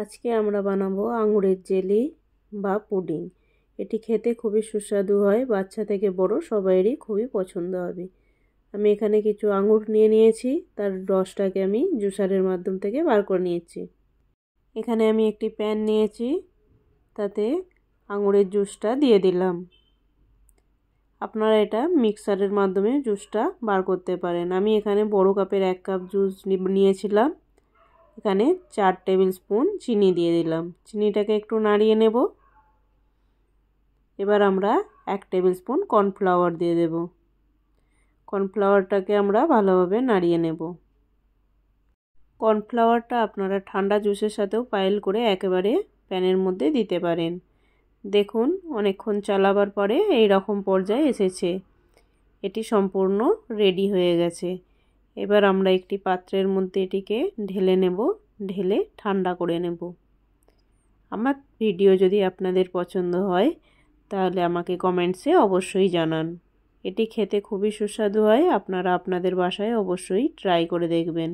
আজকে আমরা বানাবো আঙুরের জেলি বা পুডিং এটি খেতে খুবই সুস্বাদু হয় বাচ্চা থেকে বড় সবাইয়েরই খুবই পছন্দ হবে আমি এখানে কিছু আঙুর নিয়ে নিয়েছি তার রসটাকে আমি জুসারের মাধ্যম থেকে বার করে নিয়েছি এখানে আমি একটি প্যান নিয়েছি তাতে আঙুরের জুসটা দিয়ে দিলাম আপনারা এটা মিক্সারের মাধ্যমে জুসটা বার করতে পারেন আমি এখানে বড় কাপের এক কাপ জুস নিয়েছিলাম এখানে চার টেবিল স্পুন চিনি দিয়ে দিলাম চিনিটাকে একটু নাড়িয়ে নেব এবার আমরা এক টেবিল স্পুন কর্নফ্লাওয়ার দিয়ে দেব কর্নফ্লাওয়ারটাকে আমরা ভালোভাবে নাড়িয়ে নেব কর্নফ্লাওয়ারটা আপনারা ঠান্ডা জুসের সাথেও পাইল করে একেবারে প্যানের মধ্যে দিতে পারেন দেখুন অনেকক্ষণ চালাবার পরে এই রকম পর্যায়ে এসেছে এটি সম্পূর্ণ রেডি হয়ে গেছে এবার আমরা একটি পাত্রের মধ্যে এটিকে ঢেলে নেব ঢেলে ঠান্ডা করে নেব আমার ভিডিও যদি আপনাদের পছন্দ হয় তাহলে আমাকে কমেন্টসে অবশ্যই জানান এটি খেতে খুবই সুস্বাদু হয় আপনারা আপনাদের বাসায় অবশ্যই ট্রাই করে দেখবেন